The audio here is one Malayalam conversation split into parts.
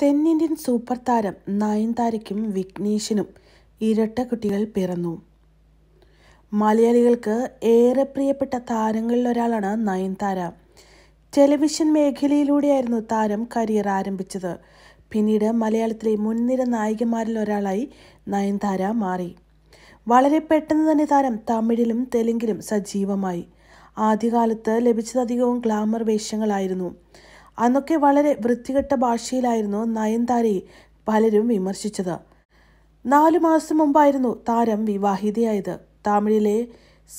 തെന്നിന്ത്യൻ സൂപ്പർ താരം നയൻതാരയ്ക്കും വിഘ്നേഷിനും ഇരട്ട കുട്ടികൾ പിറന്നു മലയാളികൾക്ക് ഏറെ പ്രിയപ്പെട്ട താരങ്ങളിൽ ഒരാളാണ് നയൻതാര ടെലിവിഷൻ മേഖലയിലൂടെയായിരുന്നു താരം കരിയർ ആരംഭിച്ചത് പിന്നീട് മലയാളത്തിലെ മുൻനിര നായികമാരിൽ ഒരാളായി നയൻതാര മാറി വളരെ പെട്ടെന്ന് തന്നെ താരം തമിഴിലും തെലുങ്കിലും സജീവമായി ആദ്യകാലത്ത് ലഭിച്ചതധികവും ഗ്ലാമർ വേഷങ്ങളായിരുന്നു അന്നൊക്കെ വളരെ വൃത്തികെട്ട ഭാഷയിലായിരുന്നു നയൻതാരയെ പലരും വിമർശിച്ചത് നാലു മാസം മുമ്പായിരുന്നു താരം വിവാഹിതയായത് തമിഴിലെ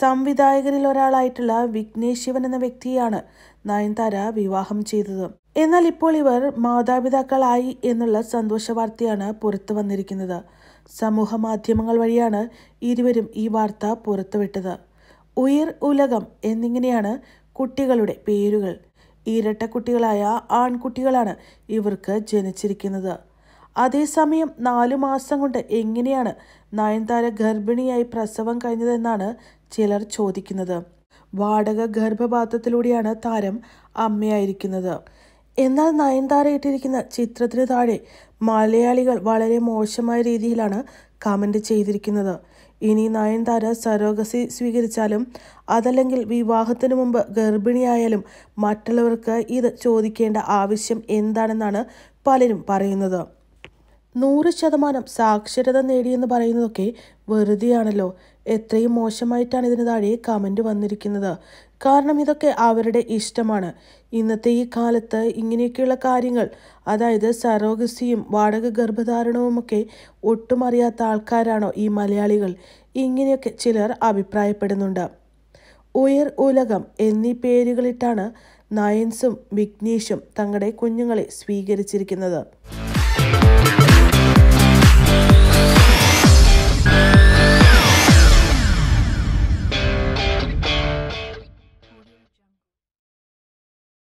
സംവിധായകരിൽ ഒരാളായിട്ടുള്ള വിഘ്നേശ് ശിവൻ എന്ന വ്യക്തിയാണ് നയൻതാര വിവാഹം ചെയ്തത് എന്നാൽ ഇപ്പോൾ ഇവർ മാതാപിതാക്കളായി എന്നുള്ള സന്തോഷ വാർത്തയാണ് പുറത്തു വന്നിരിക്കുന്നത് സമൂഹ മാധ്യമങ്ങൾ വഴിയാണ് ഇരുവരും ഈ വാർത്ത പുറത്തുവിട്ടത് ഉയർ ഉലകം എന്നിങ്ങനെയാണ് കുട്ടികളുടെ പേരുകൾ ഇരട്ടക്കുട്ടികളായ ആൺകുട്ടികളാണ് ഇവർക്ക് ജനിച്ചിരിക്കുന്നത് അതേസമയം നാലു മാസം കൊണ്ട് എങ്ങനെയാണ് നയൻതാര ഗർഭിണിയായി പ്രസവം കഴിഞ്ഞതെന്നാണ് ചിലർ ചോദിക്കുന്നത് വാടക ഗർഭപാത്രത്തിലൂടെയാണ് താരം അമ്മയായിരിക്കുന്നത് എന്നാൽ നയൻതാര ഇട്ടിരിക്കുന്ന ചിത്രത്തിന് താഴെ മലയാളികൾ വളരെ മോശമായ രീതിയിലാണ് കമൻ്റ് ചെയ്തിരിക്കുന്നത് ഇനി നയൻതാര സരോഗസി സ്വീകരിച്ചാലും അതല്ലെങ്കിൽ വിവാഹത്തിന് മുമ്പ് ഗർഭിണിയായാലും മറ്റുള്ളവർക്ക് ഇത് ചോദിക്കേണ്ട ആവശ്യം എന്താണെന്നാണ് പലരും പറയുന്നത് നൂറ് ശതമാനം സാക്ഷരത നേടിയെന്ന് പറയുന്നതൊക്കെ വെറുതെയാണല്ലോ എത്രയും മോശമായിട്ടാണ് ഇതിന് താഴെ കമൻറ്റ് വന്നിരിക്കുന്നത് കാരണം ഇതൊക്കെ അവരുടെ ഇഷ്ടമാണ് ഇന്നത്തെ ഈ കാലത്ത് ഇങ്ങനെയൊക്കെയുള്ള കാര്യങ്ങൾ അതായത് സറോഗസിയും വാടക ഗർഭധാരണവും ഒക്കെ ഒട്ടും അറിയാത്ത ആൾക്കാരാണോ ഈ മലയാളികൾ ഇങ്ങനെയൊക്കെ ചിലർ അഭിപ്രായപ്പെടുന്നുണ്ട് ഉയർ ഉലകം എന്നീ പേരുകളിട്ടാണ് നയൻസും വിഘ്നേഷും തങ്ങളുടെ കുഞ്ഞുങ്ങളെ സ്വീകരിച്ചിരിക്കുന്നത്